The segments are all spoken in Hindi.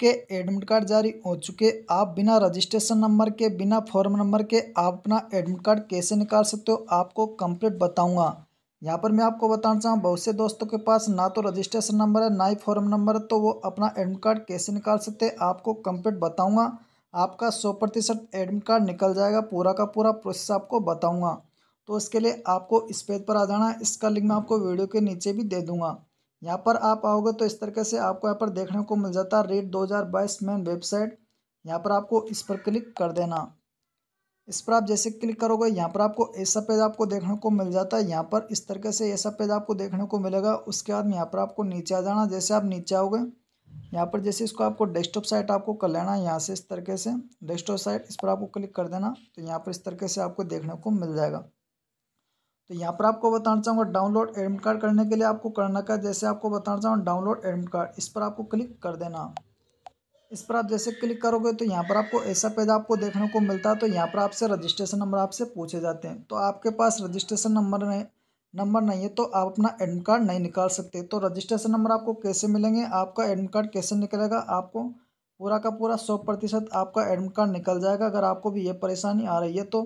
के एडमिट कार्ड जारी हो चुके आप बिना रजिस्ट्रेशन नंबर के बिना फॉर्म नंबर के आप अपना एडमिट कार्ड कैसे निकाल सकते हो आपको कंप्लीट बताऊंगा यहाँ पर मैं आपको बताना चाहूँ बहुत से दोस्तों के पास ना तो रजिस्ट्रेशन नंबर है ना ही फॉर्म नंबर है तो वो अपना एडमिट कार्ड कैसे निकाल सकते हैं आपको कंप्लीट बताऊँगा आपका सौ प्रतिशत एडमिट कार्ड निकल जाएगा पूरा का पूरा प्रोसेस आपको बताऊँगा तो इसके लिए आपको इस पेज पर आ जाना है इसका लिंक मैं आपको वीडियो के नीचे भी दे दूँगा यहाँ पर आप आओगे तो इस तरीके से आपको यहाँ पर देखने को मिल जाता है रेट 2022 मेन वेबसाइट यहाँ पर आपको इस पर क्लिक कर देना इस पर आप जैसे क्लिक करोगे यहाँ पर आपको ऐसा पेज आपको देखने को मिल जाता है यहाँ पर इस तरीके से ऐसा पेज आपको देखने को मिलेगा उसके बाद यहाँ पर आपको नीचे आ जाना जैसे आप नीचे आओगे यहाँ पर जैसे इसको आपको डेस्कटॉप साइट आपको कर लेना यहाँ से इस तरीके से डेस्कटॉप साइट इस पर आपको क्लिक कर देना तो यहाँ पर इस तरीके से आपको देखने को मिल जाएगा तो यहाँ पर आपको बताना चाहूँगा डाउनलोड एडमिट कार्ड करने के लिए आपको करना क्या जैसे आपको बताना चाहूँगा डाउनलोड एडमिट कार्ड इस पर आपको क्लिक कर देना इस पर आप जैसे क्लिक करोगे तो यहाँ पर आपको ऐसा पेज आपको देखने को मिलता है तो यहाँ पर आपसे रजिस्ट्रेशन नंबर आपसे पूछे जाते हैं तो आपके पास रजिस्ट्रेशन नंबर नहीं नंबर नहीं है तो आप अपना एडमिट कार्ड नहीं निकाल सकते तो रजिस्ट्रेशन नंबर आपको कैसे मिलेंगे आपका एडमिट कार्ड कैसे निकलेगा आपको पूरा का पूरा सौ प्रतिशत आपका एडमिट कार्ड निकल जाएगा अगर आपको भी ये परेशानी आ रही है तो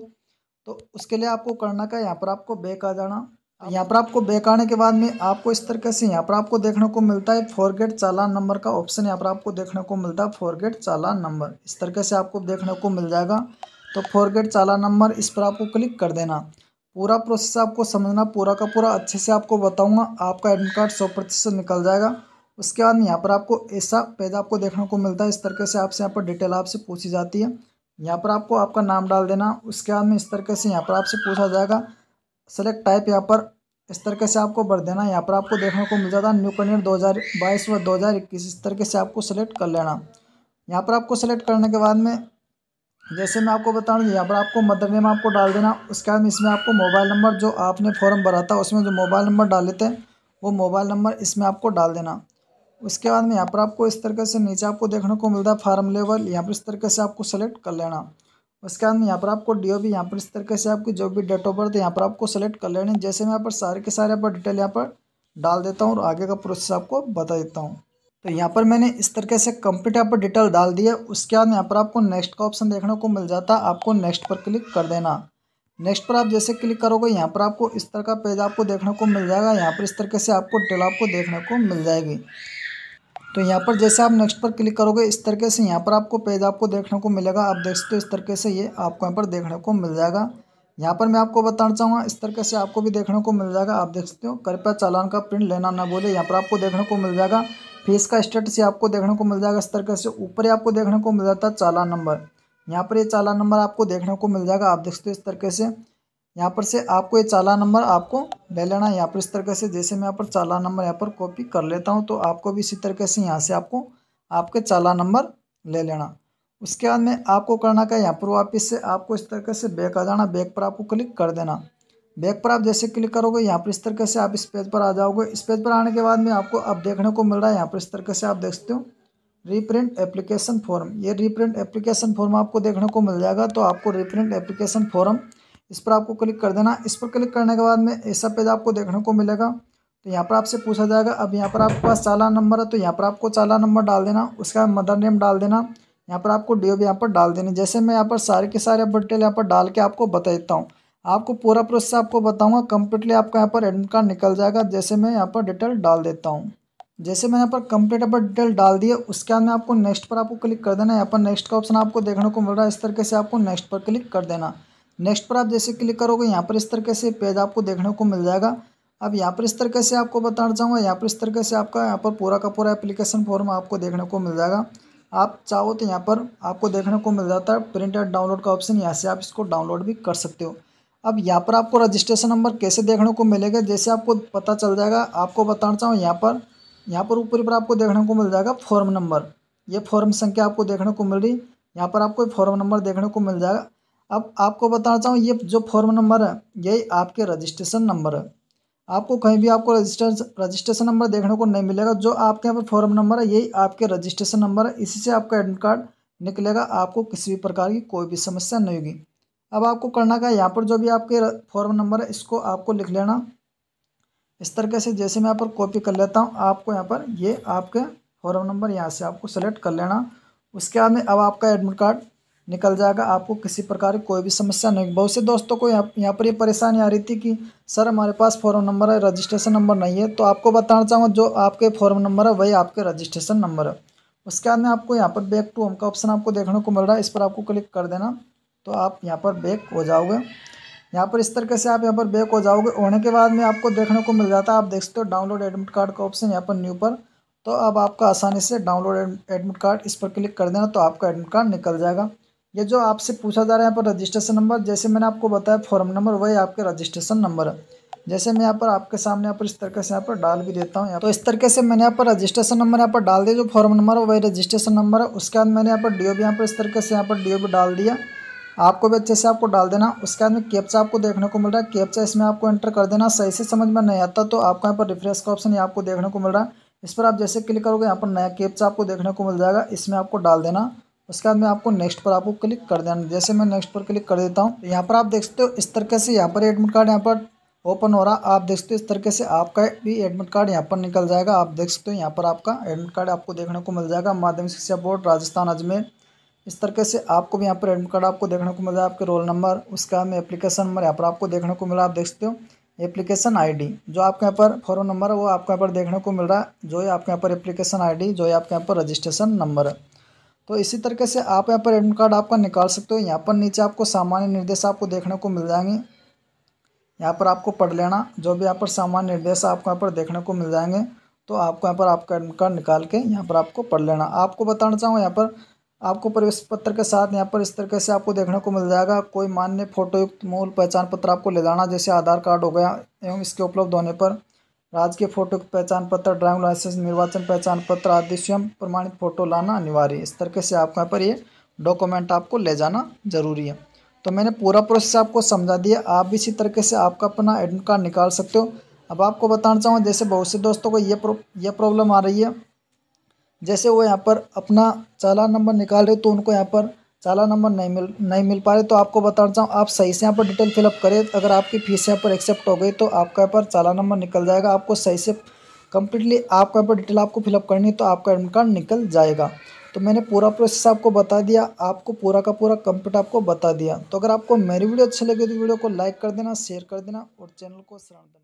तो उसके लिए आपको करना का यहाँ पर आपको बैक आ जाना यहाँ पर आपको बैक आने के बाद में आपको इस तरीके से यहाँ पर आपको देखने को मिलता है फॉरगेट चालान नंबर का ऑप्शन यहाँ पर आपको देखने को मिलता है फॉरगेट चालान नंबर इस तरीके से आपको देखने को मिल जाएगा तो फॉरगेट चालान नंबर इस पर आपको क्लिक कर देना पूरा प्रोसेस आपको समझना पूरा का पूरा अच्छे से आपको बताऊँगा आपका एडमिट कार्ड सौ प्रतिशत निकल जाएगा उसके बाद यहाँ पर आपको ऐसा पेज आपको देखने को मिलता है इस तरीके से आपसे यहाँ पर डिटेल आपसे पूछी जाती है यहाँ पर आपको आपका नाम डाल देना उसके बाद में इस तरीके से यहाँ पर आपसे पूछा जाएगा सेलेक्ट टाइप यहाँ पर इस तरीके से आपको भर देना यहाँ पर आपको देखने को मिल जाता न्यू कैंडिडेट दो हज़ार बाईस व दो हज़ार इक्कीस इस तरीके से आपको सेलेक्ट कर लेना यहाँ पर आपको सेलेक्ट करने के बाद में जैसे मैं आपको बता रहा हूँ यहाँ पर आपको मदर नेम आपको डाल देना उसके बाद इसमें आपको मोबाइल नंबर जो आपने फॉर्म भरा था उसमें जो मोबाइल नंबर डाले थे वो मोबाइल नंबर इसमें आपको डाल देना उसके बाद में यहाँ पर आपको इस तरीके से नीचे आपको देखने को मिलता है फार्म लेवल यहाँ पर इस तरीके से आपको सेलेक्ट कर लेना उसके बाद में यहाँ पर आपको डी ओ बी यहाँ पर इस तरीके से आपकी जो भी डेट ऑफ बर्थ है यहाँ पर आपको सेलेक्ट कर लेनी जैसे मैं यहाँ पर सारे के सारे यहाँ पर डिटेल यहाँ पर डाल देता हूँ और आगे का प्रोसेस आपको बता देता हूँ तो यहाँ पर मैंने इस तरीके से कंप्लीट यहाँ पर डिटेल डाल दी है उसके बाद यहाँ पर आपको नेक्स्ट का ऑप्शन देखने को मिल जाता है आपको नेक्स्ट पर क्लिक कर देना नेक्स्ट पर आप जैसे क्लिक करोगे यहाँ पर आपको इस तरह का पेज आपको देखने को मिल जाएगा यहाँ पर इस तरीके से आपको डिटेल आपको देखने को मिल जाएगी तो यहाँ पर जैसे आप नेक्स्ट पर क्लिक करोगे इस तरीके से यहाँ पर आपको पेज आपको देखने को मिलेगा आप देख सकते हो इस तरीके से ये आपको यहाँ पर देखने को मिल जाएगा यहाँ पर मैं आपको बताना चाहूँगा इस तरीके से आपको भी देखने को मिल जाएगा आप देख सकते हो कृपया चालान का प्रिंट लेना ना बोले यहाँ पर आपको देखने को मिल जाएगा फीस का स्टेटस ये आपको देखने को मिल जाएगा इस तरीके से ऊपर ही आपको देखने को मिल जाता है चालान नंबर यहाँ पर ये चालान नंबर आपको देखने को मिल जाएगा आप देख सकते हो इस तरीके से यहाँ पर से आपको ये चाला नंबर आपको ले लेना है यहाँ पर इस तरीके से जैसे मैं यहाँ पर चाला नंबर यहाँ पर कॉपी कर लेता हूँ तो आपको भी इसी तरीके से यहाँ से आपको आपके चाला नंबर ले लेना उसके बाद में आपको करना क्या यहाँ पर वापिस से आपको इस तरीके से बैक आ जाना बैक पर आपको क्लिक कर देना बैक पर आप जैसे क्लिक करोगे यहाँ पर इस तरीके से आप इस पेज पर आ जाओगे इस पेज पर आने के बाद में आपको अब देखने को मिल रहा है यहाँ पर इस तरीके से आप देख सकते हो रीप्रिंट एप्लीकेशन फॉर्म ये रीप्रिंट एप्लीकेशन फॉर्म आपको देखने को मिल जाएगा तो आपको रीप्रिंट एप्लीकेशन फॉर्म इस पर आपको क्लिक कर देना इस पर क्लिक करने के बाद में ऐसा पेज आपको देखने को मिलेगा तो यहाँ पर आपसे पूछा जाएगा अब यहाँ पर आपके पास चालान नंबर है तो यहाँ पर आपको चालान नंबर डाल देना उसका मदर नेम डाल देना यहाँ पर आपको डी यहाँ पर डाल देना जैसे मैं यहाँ पर सारे के सारे डिटेल यहाँ पर डाल के आपको बता देता हूँ आपको पूरा प्रोसेस आपको बताऊँगा कम्प्लीटली आपका यहाँ पर एडमिट कार्ड निकल जाएगा जैसे मैं यहाँ पर डिटेल डाल देता हूँ जैसे मैंने यहाँ पर कंप्लीट यहाँ डिटेल डाल दिया उसके बाद में आपको नेक्स्ट पर आपको क्लिक कर देना यहाँ पर नेक्स्ट का ऑप्शन आपको देखने को मिल रहा है इस तरीके से आपको नेक्स्ट पर क्लिक कर देना नेक्स्ट पर आप जैसे क्लिक करोगे यहाँ पर इस तरीके से पेज आपको देखने को मिल जाएगा अब यहाँ पर इस तरीके से आपको बताना चाहूँगा यहाँ पर इस तरीके से आपका यहाँ पर पूरा का पूरा एप्लीकेशन फॉर्म आपको देखने को मिल जाएगा आप चाहो तो यहाँ पर आपको देखने को मिल जाता है प्रिंट एंड डाउनलोड का ऑप्शन यहाँ से आप इसको डाउनलोड भी कर सकते हो अब यहाँ पर आपको रजिस्ट्रेशन नंबर कैसे देखने को मिलेगा जैसे आपको पता चल जाएगा आपको बताना चाहूँ यहाँ पर यहाँ पर ऊपरी पर आपको देखने को मिल जाएगा फॉर्म नंबर ये फॉर्म संख्या आपको देखने को मिल रही यहाँ पर आपको फॉर्म नंबर देखने को मिल जाएगा अब आपको बताना चाहूँ ये जो फॉर्म नंबर है यही आपके रजिस्ट्रेशन नंबर है आपको कहीं भी आपको रजिस्ट्रेशन रजिस्ट्रेशन नंबर देखने को नहीं मिलेगा जो आपके यहाँ पर फॉर्म नंबर है यही आपके रजिस्ट्रेशन नंबर है इसी से आपका एडमिट कार्ड निकलेगा आपको किसी भी प्रकार की कोई भी समस्या नहीं होगी अब आपको करना क्या है यहाँ पर जो भी आपके फॉर्म नंबर है इसको आपको लिख लेना इस तरीके से जैसे मैं यहाँ पर कॉपी कर लेता हूँ आपको यहाँ पर ये आपके फॉर्म नंबर यहाँ से आपको सेलेक्ट कर लेना उसके बाद में अब आपका एडमिट कार्ड निकल जाएगा आपको किसी प्रकार की कोई भी समस्या नहीं बहुत से दोस्तों को यहाँ यहाँ पर ये परेशानी आ रही थी कि सर हमारे पास फॉर्म नंबर है रजिस्ट्रेशन नंबर नहीं है तो आपको बताना चाहूँगा जो आपके फॉर्म नंबर है वही आपके रजिस्ट्रेशन नंबर है उसके बाद में आपको यहाँ पर बैक टू होम का ऑप्शन आपको देखने को मिल रहा है इस पर आपको क्लिक कर देना तो आप यहाँ पर बैक हो जाओगे यहाँ पर इस तरीके से आप यहाँ पर बैक हो जाओगे होने के बाद में आपको देखने को मिल जाता है आप देख सकते हो डाउनलोड एडमिट कार्ड का ऑप्शन यहाँ पर न्यू पर तो अब आपका आसानी से डाउनलोड एडमिट कार्ड इस पर क्लिक कर देना तो आपका एडमिट कार्ड निकल जाएगा ये जो आपसे पूछा जा रहा है यहाँ पर रजिस्ट्रेशन नंबर जैसे मैंने आपको बताया फॉर्म नंबर वही आपके रजिस्ट्रेशन नंबर है जैसे मैं यहाँ पर आपके सामने यहाँ पर इस तरीके से यहाँ पर डाल भी देता हूँ तो इस तरीके से मैंने यहाँ पर रजिस्ट्रेशन नंबर यहाँ पर डाल दिया जो फॉर्म नंबर है वही रजिस्ट्रेशन नंबर है उसके बाद मैंने यहाँ पर डी ओ भी यहाँ पर इस तरीके से यहाँ पर डी ओ भी डाल दिया आपको भी अच्छे से आपको डाल देना उसके बाद में कैप्चा आपको देखने को मिल रहा है कैप्चा इसमें आपको एंटर कर देना सही से समझ में नहीं आता तो आपको यहाँ पर रिफ्रेश का ऑप्शन आपको देखने को मिल रहा है इस पर आप जैसे क्लिक करोगे यहाँ पर नया कैप्चा आपको देखने को मिल जाएगा इसमें आपको डाल देना उसके बाद में आपको नेक्स्ट पर आपको क्लिक कर देना जैसे मैं नेक्स्ट पर क्लिक कर देता हूँ यहाँ पर आप देख सकते हो इस तरीके से यहाँ पर एडमिट कार्ड यहाँ पर ओपन हो रहा आप देख सकते हो इस तरीके से आपका भी एडमिट कार्ड यहाँ पर निकल जाएगा आप देख सकते हो यहाँ पर आपका एडमिट कार्ड आपको देखने को मिल जाएगा माध्यमिक शिक्षा बोर्ड राजस्थान अजमेर इस तरीके से आपको भी यहाँ पर एडमिट कार्ड आपको देखने को मिल जाएगा आपके रोल नंबर उसके बाद में एप्लीकेशन नंबर यहाँ पर आपको देखने को मिला आप देख सकते हो एप्लीकेशन आईडी जो आपके यहाँ पर फॉर्म नंबर है वो आपके यहाँ पर देखने को मिल रहा है जो है आपके यहाँ पर एप्लीकेशन आईडी जो है आपके यहाँ पर रजिस्ट्रेशन नंबर है तो इसी तरीके से आप यहाँ पर एडमिट कार्ड आपका निकाल सकते हो यहाँ पर नीचे आपको सामान्य निर्देश आपको देखने को मिल जाएंगे यहाँ पर आपको पढ़ लेना जो भी यहाँ पर सामान्य निर्देश आपको यहाँ पर देखने को मिल जाएंगे तो आपको यहाँ पर आपका एडमिट कार्ड निकाल के यहाँ पर आपको पढ़ लेना आपको बताना चाहूँ यहाँ पर आपको प्रवेश पत्र के साथ यहाँ पर इस तरीके से आपको देखने को मिल जाएगा कोई मान्य फोटोयुक्त मूल पहचान पत्र आपको ले जाना जैसे आधार कार्ड हो गया एवं इसके उपलब्ध होने पर राज्य के फोटो पहचान पत्र ड्राइविंग लाइसेंस निर्वाचन पहचान पत्र आदि स्वयं प्रमाणित फोटो लाना अनिवार्य है इस तरीके से आपके यहाँ पर ये डॉक्यूमेंट आपको ले जाना जरूरी है तो मैंने पूरा प्रोसेस आपको समझा दिया आप भी इसी तरीके से आपका अपना एडमिट कार्ड निकाल सकते हो अब आपको बताना चाहूँगा जैसे बहुत से दोस्तों को ये प्रो, ये प्रॉब्लम आ रही है जैसे वो यहाँ पर अपना चालान नंबर निकाल रहे हो तो उनको यहाँ पर चाला नंबर नहीं मिल नहीं मिल पा रहे तो आपको बताना चाहूँ आप सही से यहाँ पर डिटेल फिलअप करें अगर आपकी फीस यहाँ पर एक्सेप्ट हो गई तो आपका यहाँ पर चाला नंबर निकल जाएगा आपको सही से कम्प्लीटली आपका यहाँ पर डिटेल आपको फिलअप करनी है तो आपका एडमिट कार्ड निकल जाएगा तो मैंने पूरा प्रोसेस आपको बता दिया आपको पूरा का पूरा कंप्लीट आपको बता दिया तो अगर आपको मेरी वीडियो अच्छी लगी तो वीडियो को लाइक कर देना शेयर कर देना और चैनल को सराउंड